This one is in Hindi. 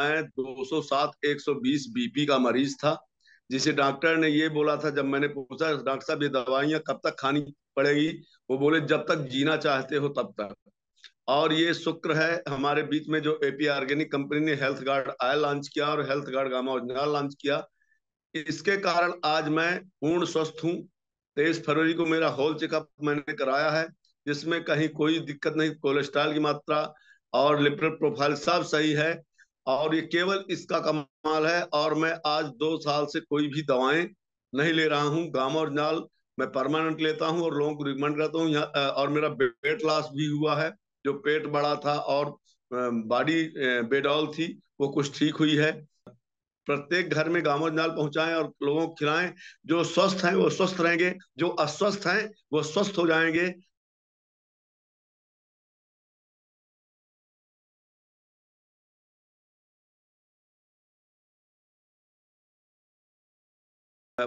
मैं 207 120 बीपी का मरीज था जिसे डॉक्टर ने ये बोला था जब मैंने पूछा डॉक्टर साहब ये दवाइयां कब तक खानी पड़ेगी वो बोले जब तक जीना चाहते हो तब तक और ये शुक्र है हमारे बीच में जो एपी ऑर्गेनिक कंपनी ने हेल्थ गार्ड आय लॉन्च किया और health guard gamma original launch किया इसके कारण आज मैं पूर्ण स्वस्थ हूँ तेईस फरवरी को मेरा होल चेकअप मैंने कराया है जिसमें कहीं कोई दिक्कत नहीं कोलेस्ट्रॉल की मात्रा और लिपर प्रोफाइल सब सही है और ये केवल इसका कमाल है और मैं आज दो साल से कोई भी दवाएं नहीं ले रहा हूँ गामा और नाल मैं परमानेंट लेता हूँ और लोगों को रिकमेंड करता हूँ और मेरा वेट लॉस भी हुआ है जो पेट बड़ा था और बॉडी बेडॉल थी वो कुछ ठीक हुई है प्रत्येक घर में गामो जाल पहुंचाएं और लोगों को खिलाएं जो स्वस्थ हैं वो स्वस्थ रहेंगे जो अस्वस्थ हैं वो स्वस्थ हो जाएंगे